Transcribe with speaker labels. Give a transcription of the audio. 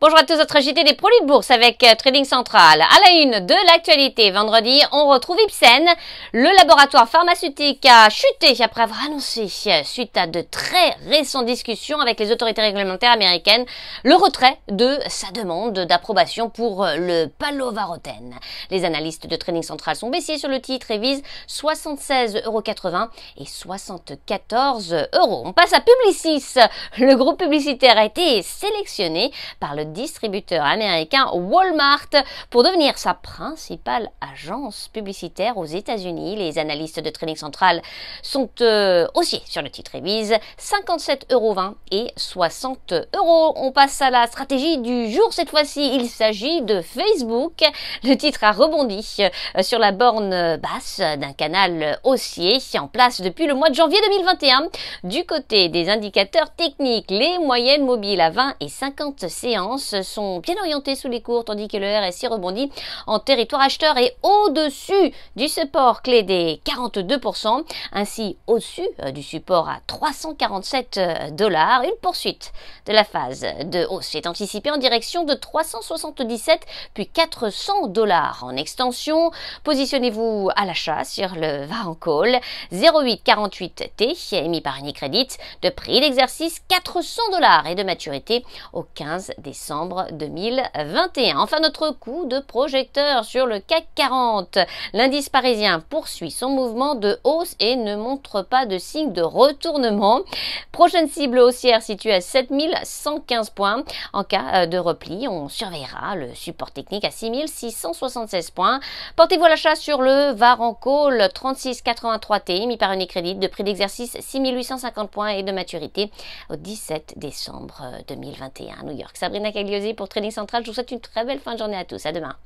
Speaker 1: Bonjour à tous, notre JT des produits de bourse avec euh, Trading Central. À la une de l'actualité, vendredi, on retrouve Ipsen. Le laboratoire pharmaceutique a chuté après avoir annoncé, euh, suite à de très récentes discussions avec les autorités réglementaires américaines, le retrait de sa demande d'approbation pour euh, le palovarotène. Les analystes de Trading Central sont baissiers sur le titre et visent € et 74 euros. On passe à Publicis. Le groupe publicitaire a été sélectionné par le distributeur américain Walmart pour devenir sa principale agence publicitaire aux États-Unis. Les analystes de Trading Central sont euh, haussiers sur le titre Révise 57,20 euros et 60 euros. On passe à la stratégie du jour cette fois-ci. Il s'agit de Facebook. Le titre a rebondi euh, sur la borne basse d'un canal haussier en place depuis le mois de janvier 2021. Du côté des indicateurs techniques, les moyennes mobiles à 20 et 50 séances sont bien orientés sous les cours, tandis que le RSI rebondit en territoire acheteur et au-dessus du support clé des 42%, ainsi au-dessus euh, du support à 347 dollars. Une poursuite de la phase de hausse est anticipée en direction de 377 puis 400 dollars. En extension, positionnez-vous à l'achat sur le call 0848 T émis par Unicredit de prix d'exercice 400 dollars et de maturité au 15 décembre. 2021. Enfin, notre coup de projecteur sur le CAC 40. L'indice parisien poursuit son mouvement de hausse et ne montre pas de signe de retournement. Prochaine cible haussière située à 7115 points. En cas euh, de repli, on surveillera le support technique à 6676 points. Portez-vous à l'achat sur le Varanco, le 3683 T, mis par un Unicredit, de prix d'exercice 6850 points et de maturité au 17 décembre 2021 New York. Sabrina pour Trading Central. Je vous souhaite une très belle fin de journée à tous. À demain.